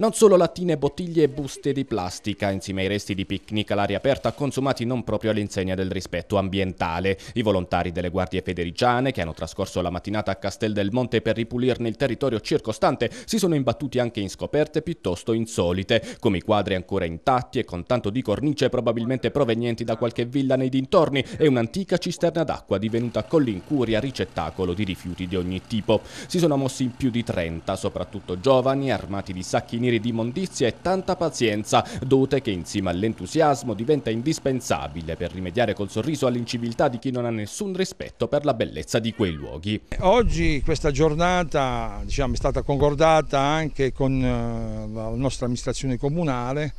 Non solo lattine, bottiglie e buste di plastica, insieme ai resti di picnic all'aria aperta consumati non proprio all'insegna del rispetto ambientale. I volontari delle guardie federiciane, che hanno trascorso la mattinata a Castel del Monte per ripulirne il territorio circostante, si sono imbattuti anche in scoperte piuttosto insolite, come i quadri ancora intatti e con tanto di cornice probabilmente provenienti da qualche villa nei dintorni e un'antica cisterna d'acqua divenuta con l'incuria ricettacolo di rifiuti di ogni tipo. Si sono mossi in più di 30, soprattutto giovani, armati di sacchini finire di immondizia e tanta pazienza, dote che insieme all'entusiasmo diventa indispensabile per rimediare col sorriso all'inciviltà di chi non ha nessun rispetto per la bellezza di quei luoghi. Oggi questa giornata diciamo, è stata concordata anche con eh, la nostra amministrazione comunale,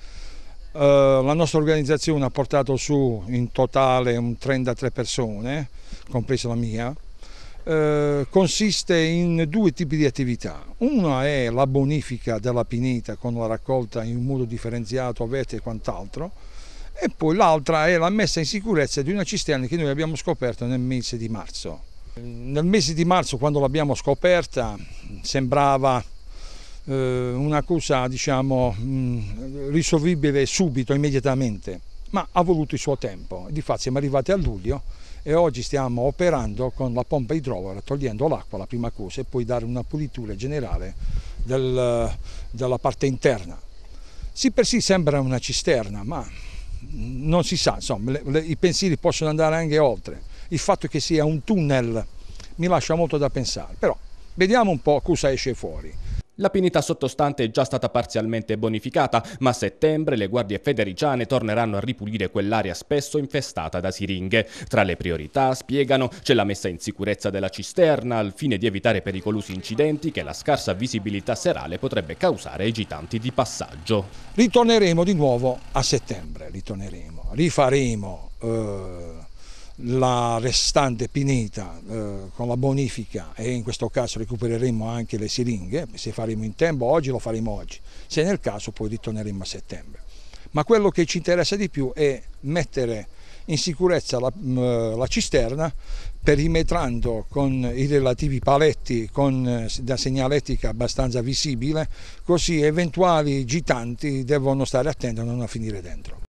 eh, la nostra organizzazione ha portato su in totale un 33 persone, compresa la mia, eh, consiste in due tipi di attività. Una è la bonifica della pineta con la raccolta in un modo differenziato, a e quant'altro, e poi l'altra è la messa in sicurezza di una cisterna che noi abbiamo scoperto nel mese di marzo. Nel mese di marzo, quando l'abbiamo scoperta, sembrava eh, una cosa diciamo, mh, mm, risolvibile subito, immediatamente, ma ha voluto il suo tempo. Difatti siamo arrivati a luglio e oggi stiamo operando con la pompa idrovora togliendo l'acqua la prima cosa e poi dare una pulitura generale del, della parte interna. Sì per sì sembra una cisterna ma non si sa, insomma le, le, i pensieri possono andare anche oltre. Il fatto che sia un tunnel mi lascia molto da pensare, però vediamo un po' cosa esce fuori. La pinita sottostante è già stata parzialmente bonificata, ma a settembre le guardie federiciane torneranno a ripulire quell'area spesso infestata da siringhe. Tra le priorità, spiegano, c'è la messa in sicurezza della cisterna al fine di evitare pericolosi incidenti che la scarsa visibilità serale potrebbe causare ai gitanti di passaggio. Ritorneremo di nuovo a settembre, ritorneremo, rifaremo... Eh la restante pineta eh, con la bonifica e in questo caso recupereremo anche le siringhe, se faremo in tempo oggi lo faremo oggi, se nel caso poi ritorneremo a settembre. Ma quello che ci interessa di più è mettere in sicurezza la, mm, la cisterna perimetrando con i relativi paletti con, eh, da segnaletica abbastanza visibile, così eventuali gitanti devono stare attenti a non finire dentro.